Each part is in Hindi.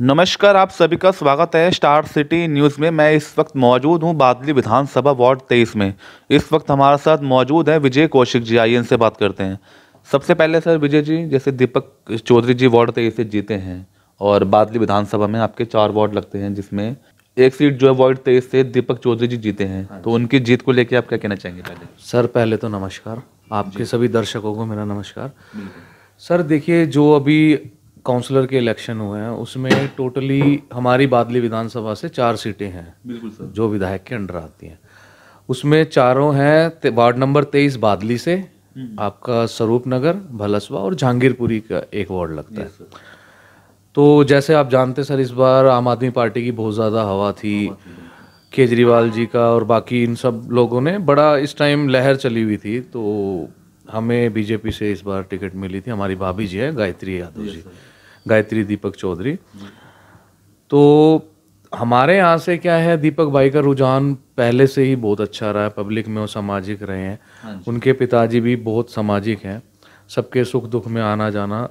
नमस्कार आप सभी का स्वागत है स्टार सिटी न्यूज़ में मैं इस वक्त मौजूद हूं बादली विधानसभा वार्ड तेईस में इस वक्त हमारे साथ मौजूद है विजय कौशिक जी आइए इनसे बात करते हैं सबसे पहले सर विजय जी जैसे दीपक चौधरी जी वार्ड तेईस से जीते हैं और बादली विधानसभा में आपके चार वार्ड लगते हैं जिसमें एक सीट जो है वार्ड तेईस से दीपक चौधरी जी जीते हैं हाँ तो उनकी जीत को लेकर आप क्या कहना चाहेंगे पहले सर पहले तो नमस्कार आपके सभी दर्शकों को मेरा नमस्कार सर देखिए जो अभी काउंसलर के इलेक्शन हुए हैं उसमें टोटली हमारी बादली विधानसभा से चार सीटें हैं बिल्कुल सर जो विधायक के अंडर आती हैं उसमें चारों हैं वार्ड नंबर तेईस बादली से हम्म। आपका स्वरूप नगर भलसवा और जहांगीरपुरी का एक वार्ड लगता है तो जैसे आप जानते सर इस बार आम आदमी पार्टी की बहुत ज़्यादा हवा थी केजरीवाल जी का और बाकी इन सब लोगों ने बड़ा इस टाइम लहर चली हुई थी तो हमें बीजेपी से इस बार टिकट मिली थी हमारी भाभी जी है गायत्री यादव जी गायत्री दीपक चौधरी तो हमारे यहाँ से क्या है दीपक भाई का रुझान पहले से ही बहुत अच्छा रहा है पब्लिक में वो सामाजिक रहे हैं हाँ उनके पिताजी भी बहुत सामाजिक हैं सबके सुख दुख में आना जाना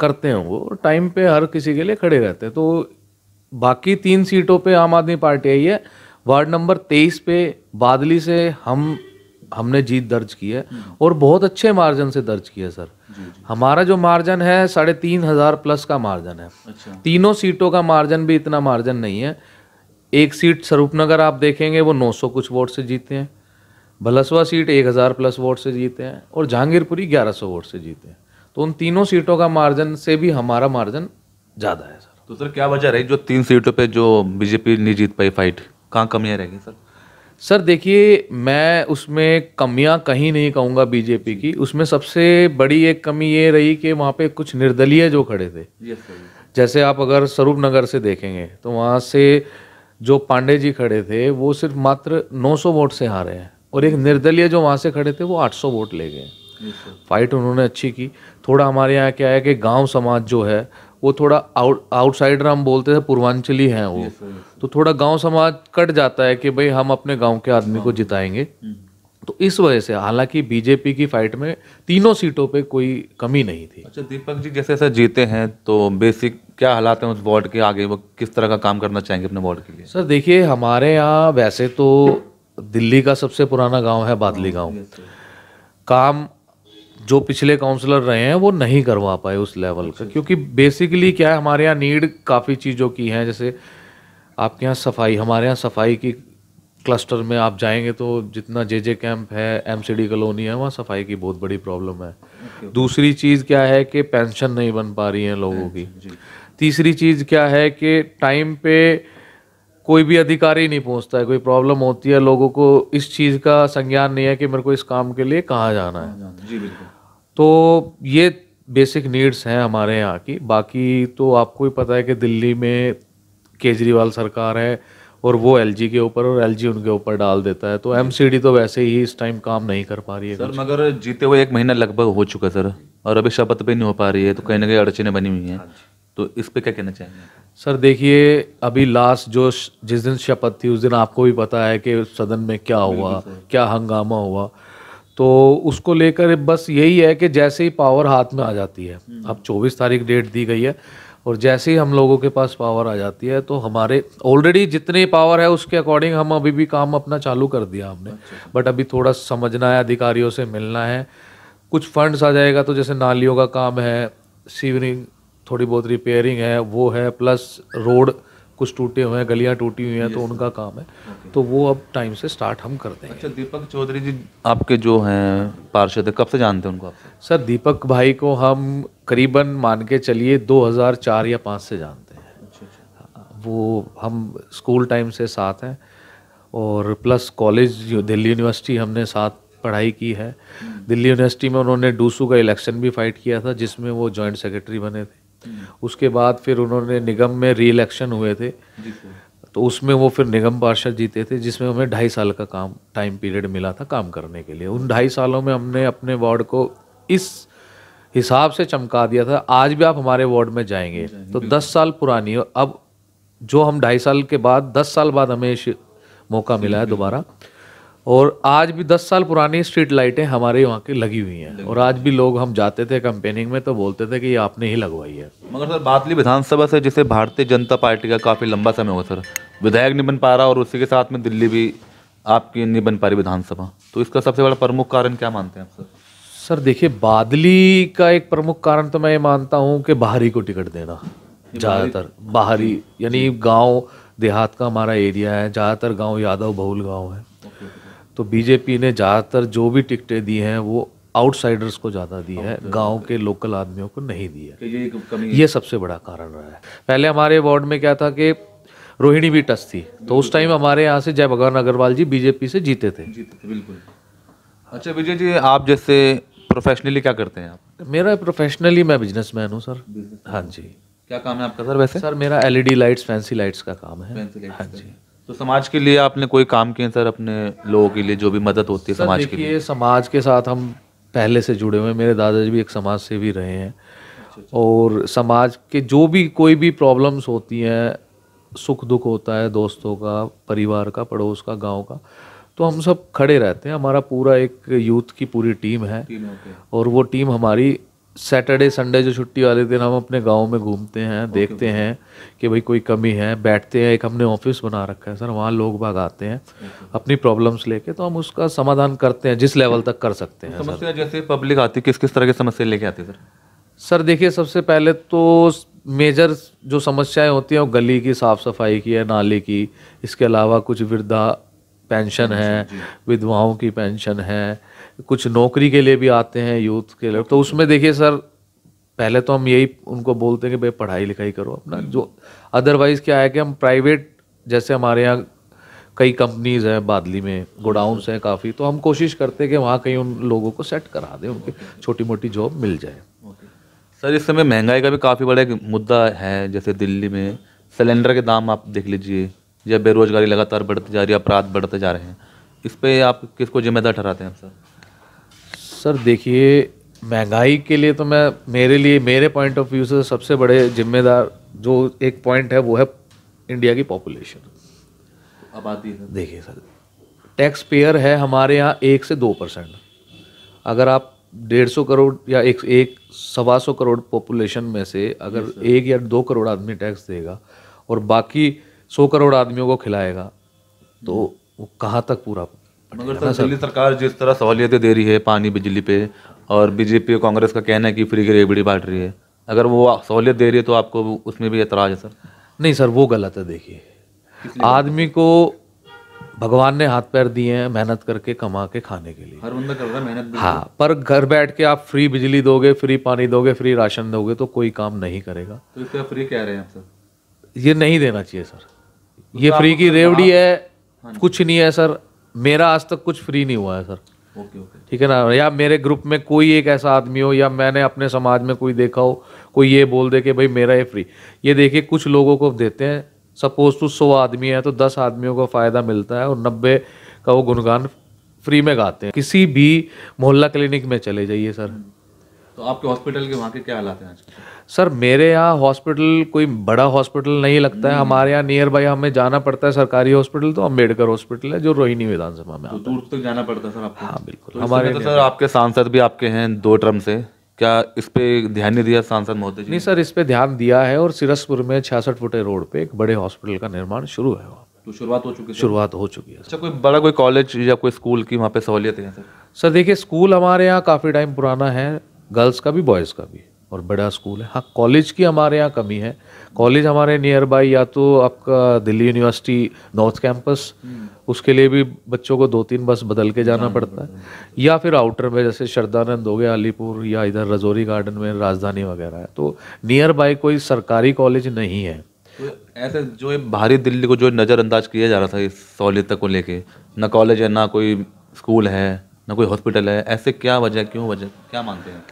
करते हैं वो टाइम पे हर किसी के लिए खड़े रहते हैं तो बाकी तीन सीटों पे आम आदमी पार्टी आई है वार्ड नंबर तेईस पे बादली से हम हमने जीत दर्ज की है और बहुत अच्छे मार्जिन से दर्ज की है सर जी, जी। हमारा जो मार्जिन है साढ़े तीन हज़ार प्लस का मार्जिन है अच्छा। तीनों सीटों का मार्जिन भी इतना मार्जिन नहीं है एक सीट स्वरूपनगर आप देखेंगे वो 900 कुछ वोट से जीते हैं भलसवा सीट 1000 प्लस वोट से जीते हैं और जहांगीरपुरी 1100 वोट से जीते हैं तो उन तीनों सीटों का मार्जिन से भी हमारा मार्जिन ज़्यादा है सर तो सर क्या वजह रही जो तीन सीटों पर जो बीजेपी नहीं जीत पाई फाइट कहाँ कमियाँ रहेगी सर सर देखिए मैं उसमें कमियां कहीं नहीं कहूँगा बीजेपी की उसमें सबसे बड़ी एक कमी ये रही कि वहाँ पे कुछ निर्दलीय जो खड़े थे जैसे आप अगर स्वरूप नगर से देखेंगे तो वहाँ से जो पांडे जी खड़े थे वो सिर्फ मात्र 900 वोट से हारे हैं और एक निर्दलीय जो वहाँ से खड़े थे वो 800 वोट ले गए फाइट उन्होंने अच्छी की थोड़ा हमारे यहाँ क्या है कि गांव समाज जो है वो थोड़ा आउट आउटसाइडर हम बोलते थे पूर्वांचली हैं वो तो थोड़ा गांव समाज कट जाता है कि भाई हम अपने गांव के आदमी को हाँ। जिताएंगे हम्म। तो इस वजह से हालांकि बीजेपी की फाइट में तीनों सीटों पे कोई कमी नहीं थी अच्छा दीपक जी जैसे जैसे जीते हैं तो बेसिक क्या हालात हैं उस वार्ड के आगे वो किस तरह का काम करना चाहेंगे अपने वार्ड के लिए सर देखिए हमारे यहाँ वैसे तो दिल्ली का सबसे पुराना गाँव है बादली हाँ, गाँव काम जो पिछले काउंसलर रहे हैं वो नहीं करवा पाए उस लेवल का क्योंकि बेसिकली क्या है हमारे यहाँ नीड काफ़ी चीज़ों की हैं जैसे आपके यहाँ सफाई हमारे यहाँ सफाई की क्लस्टर में आप जाएंगे तो जितना जे जे कैंप है एम सी डी कॉलोनी है वहाँ सफाई की बहुत बड़ी प्रॉब्लम है दूसरी चीज़ क्या है कि पेंशन नहीं बन पा रही है लोगों की तीसरी चीज़ क्या है कि टाइम पे कोई भी अधिकारी नहीं पहुंचता है कोई प्रॉब्लम होती है लोगों को इस चीज़ का संज्ञान नहीं है कि मेरे को इस काम के लिए कहाँ जाना है जी बिल्कुल तो ये बेसिक नीड्स हैं हमारे यहाँ की बाकी तो आपको ही पता है कि दिल्ली में केजरीवाल सरकार है और वो एल के ऊपर और एल उनके ऊपर डाल देता है तो एम तो वैसे ही इस टाइम काम नहीं कर पा रही है सर मगर जीते हुए एक महीना लगभग हो चुका सर और अभी शपथ भी नहीं हो पा रही है तो कहीं ना कहीं अड़चने बनी हुई हैं हाँ तो इस पर क्या कहना चाहेंगे सर देखिए अभी लास्ट जो जिस दिन शपथ थी उस दिन आपको भी पता है कि सदन में क्या हुआ क्या हंगामा हुआ तो उसको लेकर बस यही है कि जैसे ही पावर हाथ में आ जाती है हम्म। अब 24 तारीख डेट दी गई है और जैसे ही हम लोगों के पास पावर आ जाती है तो हमारे ऑलरेडी जितने पावर है उसके अकॉर्डिंग हम अभी भी काम अपना चालू कर दिया हमने अच्छा। बट अच्छा। अभी थोड़ा समझना है अधिकारियों से मिलना है कुछ फंड्स आ जाएगा तो जैसे नालियों का काम है सीवरिंग थोड़ी बहुत रिपेयरिंग है वो है प्लस रोड कुछ टूटे हुए हैं गलियां टूटी हुई हैं तो उनका काम है तो वो अब टाइम से स्टार्ट हम करते हैं अच्छा दीपक चौधरी जी आपके जो हैं पार्षद कब से जानते हैं उनको आप सर दीपक भाई को हम करीबन मान के चलिए 2004 या 5 से जानते हैं अच्छा, अच्छा। वो हम स्कूल टाइम से साथ हैं और प्लस कॉलेज दिल्ली यूनिवर्सिटी हमने साथ पढ़ाई की है हम्म। दिल्ली यूनिवर्सिटी में उन्होंने डूसू का इलेक्शन भी फाइट किया था जिसमें वो जॉइंट सेक्रेटरी बने थे हम्म। उसके बाद फिर उन्होंने निगम में री इलेक्शन हुए थे तो उसमें वो फिर निगम पार्षद जीते थे जिसमें हमें ढाई साल का काम टाइम पीरियड मिला था काम करने के लिए उन ढाई सालों में हमने अपने वार्ड को इस हिसाब से चमका दिया था आज भी आप हमारे वार्ड में जाएंगे तो दस साल पुरानी हो अब जो हम ढाई साल के बाद दस साल बाद हमें मौका मिला है दोबारा और आज भी दस साल पुरानी स्ट्रीट लाइटें हमारे वहाँ की लगी हुई हैं और आज भी लोग हम जाते थे कंपेनिंग में तो बोलते थे कि ये आपने ही लगवाई है मगर सर बातली विधानसभा से जिसे भारतीय जनता पार्टी का काफ़ी लंबा समय हुआ सर विधायक नहीं बन पा रहा और उसी के साथ में दिल्ली भी आपकी नहीं बन पा रही विधानसभा तो इसका सबसे बड़ा प्रमुख कारण क्या मानते हैं आप सर सर देखिए बादली का एक प्रमुख कारण तो मैं ये मानता हूँ कि बाहरी को टिकट देना ज़्यादातर बाहरी यानी गाँव देहात का हमारा एरिया है ज़्यादातर गाँव यादव बहुल गाँव है तो बीजेपी ने ज़्यादातर जो भी टिकटें दी हैं वो आउटसाइडर्स को ज़्यादा दी है गांव के लोकल आदमियों को नहीं दी है ये, सबसे बड़ा कारण रहा है पहले हमारे वार्ड में क्या था कि रोहिणी भी टच थी तो उस टाइम हमारे यहाँ से जय भगवान अग्रवाल जी बीजेपी से जीते थे बिल्कुल अच्छा विजय जी आप जैसे प्रोफेशनली क्या करते हैं आप मेरा प्रोफेशनली मैं मैन हूँ सर हाँ जी क्या काम है आपका सर वैसे सर मेरा एलईडी लाइट्स फैंसी लाइट्स का काम है हाँ जी तो समाज के लिए आपने कोई काम किए सर अपने लोगों के लिए जो भी मदद होती है समाज के लिए समाज के साथ हम पहले से जुड़े हुए हैं मेरे दादाजी भी एक समाज से भी रहे हैं अच्छा, अच्छा। और समाज के जो भी कोई भी प्रॉब्लम्स होती हैं सुख दुख होता है दोस्तों का परिवार का पड़ोस का गांव का तो हम सब खड़े रहते हैं हमारा पूरा एक यूथ की पूरी टीम है और वो टीम हमारी सैटरडे संडे जो छुट्टी वाले दिन हम अपने गांव में घूमते हैं देखते हैं कि भाई कोई कमी है बैठते हैं एक हमने ऑफिस बना रखा है सर वहाँ लोग बाग आते हैं अपनी प्रॉब्लम्स लेके तो हम उसका समाधान करते हैं जिस लेवल तक कर सकते हैं तो समस्या जैसे पब्लिक आती है किस किस तरह की समस्या लेके आती है सर सर देखिए सबसे पहले तो मेजर जो समस्याएं होती हैं वो गली की साफ़ सफाई की है नाली की इसके अलावा कुछ वृद्धा पेंशन है विधवाओं की पेंशन है कुछ नौकरी के लिए भी आते हैं यूथ के लिए तो उसमें देखिए सर पहले तो हम यही उनको बोलते हैं कि भाई पढ़ाई लिखाई करो अपना हम्म। जो अदरवाइज़ क्या है कि हम प्राइवेट जैसे हमारे यहाँ कई कंपनीज हैं बादली में गोडाउंस हम्म। हैं काफ़ी तो हम कोशिश करते हैं कि वहाँ कहीं उन लोगों को सेट करा दें उनकी छोटी मोटी जॉब मिल जाए सर इस समय महंगाई का भी काफ़ी बड़ा एक मुद्दा है जैसे दिल्ली में सिलेंडर के दाम आप देख लीजिए या बेरोजगारी लगातार बढ़ती जा रही है अपराध बढ़ते जा रहे हैं इस पर आप किसको जिम्मेदार ठहराते हैं सर सर देखिए महंगाई के लिए तो मैं मेरे लिए मेरे पॉइंट ऑफ व्यू से तो सबसे बड़े जिम्मेदार जो एक पॉइंट है वो है इंडिया की पॉपुलेशन आबादी देखिए सर टैक्स पेयर है हमारे यहाँ एक से दो परसेंट अगर आप डेढ़ सौ करोड़ या एक एक सवा सौ करोड़ पॉपुलेशन में से अगर एक या दो करोड़ आदमी टैक्स देगा और बाकी सौ करोड़ आदमियों को खिलाएगा तो हम्म। वो कहाँ तक पूरा मगर हाँ, सर दिल्ली सरकार जिस तरह सहूलियतें दे रही है पानी बिजली पे और बीजेपी और कांग्रेस का कहना है कि फ्री की रेबड़ी बांट रही है अगर वो सहूलियत दे रही है तो आपको उसमें भी एतराज़ है सर नहीं सर वो गलत है देखिए आदमी को भगवान ने हाथ पैर दिए हैं मेहनत करके कमा के खाने के लिए हर बंदा कर रहा है मेहनत हाँ पर घर बैठ के आप फ्री बिजली दोगे फ्री पानी दोगे फ्री राशन दोगे तो कोई काम नहीं करेगा तो इसका फ्री कह रहे हैं आप सर ये नहीं देना चाहिए सर तो ये फ्री की मतलब रेवड़ी है हाँ कुछ नहीं है सर मेरा आज तक कुछ फ्री नहीं हुआ है सर ओके ओके ठीक है ना या मेरे ग्रुप में कोई एक ऐसा आदमी हो या मैंने अपने समाज में कोई देखा हो कोई ये बोल दे कि भाई मेरा ये फ्री ये देखिए कुछ लोगों को देते हैं सपोज टू सौ आदमी है तो दस आदमियों को फ़ायदा मिलता है और नब्बे का वो गुणगान फ्री में गाते हैं किसी भी मोहल्ला क्लिनिक में चले जाइए सर तो आपके हॉस्पिटल के वहाँ के क्या हालात हैं आज सर मेरे यहाँ हॉस्पिटल कोई बड़ा हॉस्पिटल नहीं लगता है हम्म। हमारे यहाँ नियर बाई हमें जाना पड़ता है सरकारी हॉस्पिटल तो अम्बेडकर हॉस्पिटल है जो रोहिणी विधानसभा में तो दूर तक जाना पड़ता है सर आपको हाँ बिल्कुल तो हमारे तो सर आपके सांसद भी आपके हैं दो टर्म से क्या इस पे ध्यान नहीं दिया सांसद महोदय नहीं सर इस पे ध्यान दिया है और सिरसपुर में छियासठ फुटे रोड पे एक बड़े हॉस्पिटल का निर्माण शुरू है वहाँ तो शुरुआत हो चुकी है शुरुआत हो चुकी है अच्छा कोई बड़ा कोई कॉलेज या कोई स्कूल की वहाँ पे सहूलियत है सर सर देखिए स्कूल हमारे यहाँ काफ़ी टाइम पुराना है गर्ल्स का भी बॉयज़ का भी और बड़ा स्कूल है हाँ कॉलेज की हमारे यहाँ कमी है कॉलेज हमारे नियर बाई या तो आपका दिल्ली यूनिवर्सिटी नॉर्थ कैंपस उसके लिए भी बच्चों को दो तीन बस बदल के जाना पड़ता है या फिर आउटर में जैसे श्रद्धानंद हो गया अलीपुर या इधर रजौरी गार्डन में राजधानी वगैरह है तो नियर बाई कोई सरकारी कॉलेज नहीं है तो ऐसे जो बाहरी दिल्ली को जो नज़रअंदाज किया जा रहा था इस सहूलियत को लेके ना कॉलेज है ना कोई स्कूल है ना कोई हॉस्पिटल है ऐसे क्या वजह क्यों वजह क्या मानते हैं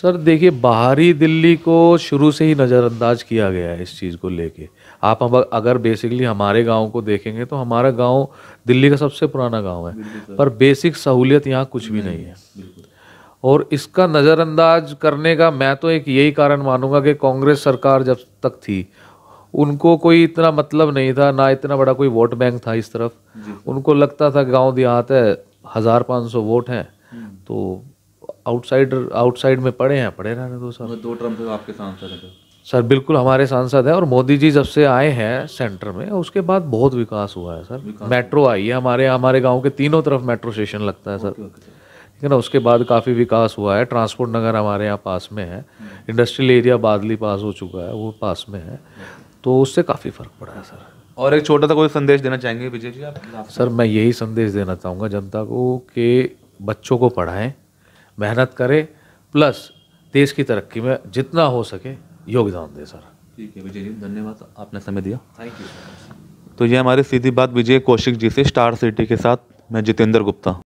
सर देखिए बाहरी दिल्ली को शुरू से ही नज़रअंदाज किया गया है इस चीज़ को लेके आप अब अगर बेसिकली हमारे गांव को देखेंगे तो हमारा गांव दिल्ली का सबसे पुराना गांव है पर बेसिक सहूलियत यहाँ कुछ भी नहीं है और इसका नज़रअंदाज करने का मैं तो एक यही कारण मानूंगा कि कांग्रेस सरकार जब तक थी उनको कोई इतना मतलब नहीं था ना इतना बड़ा कोई वोट बैंक था इस तरफ उनको लगता था गाँव देहात है हज़ार पाँच सौ वोट हैं हम्म। तो आउटसाइडर आउटसाइड में पड़े हैं पड़े रहने दो सर दो ट्रम्प आपके सांसद हैं सर बिल्कुल हमारे सांसद हैं और मोदी जी जब से आए हैं सेंटर में उसके बाद बहुत विकास हुआ है सर मेट्रो आई है हमारे हमारे गांव के तीनों तरफ मेट्रो स्टेशन लगता है सर ठीक है ना उसके बाद काफ़ी विकास हुआ है ट्रांसपोर्ट नगर हमारे यहाँ पास में है इंडस्ट्रियल हम्म। एरिया बादली पास हो चुका है वो पास में है तो उससे काफ़ी फ़र्क पड़ा है सर और एक छोटा सा कोई संदेश देना चाहेंगे विजय जी आप सर मैं यही संदेश देना चाहूँगा जनता को कि बच्चों को पढ़ाएं मेहनत करें प्लस देश की तरक्की में जितना हो सके योगदान दें सर ठीक है विजय जी धन्यवाद आपने समय दिया थैंक यू तो ये हमारी सीधी बात विजय कौशिक जी से स्टार सिटी के साथ मैं जितेंद्र गुप्ता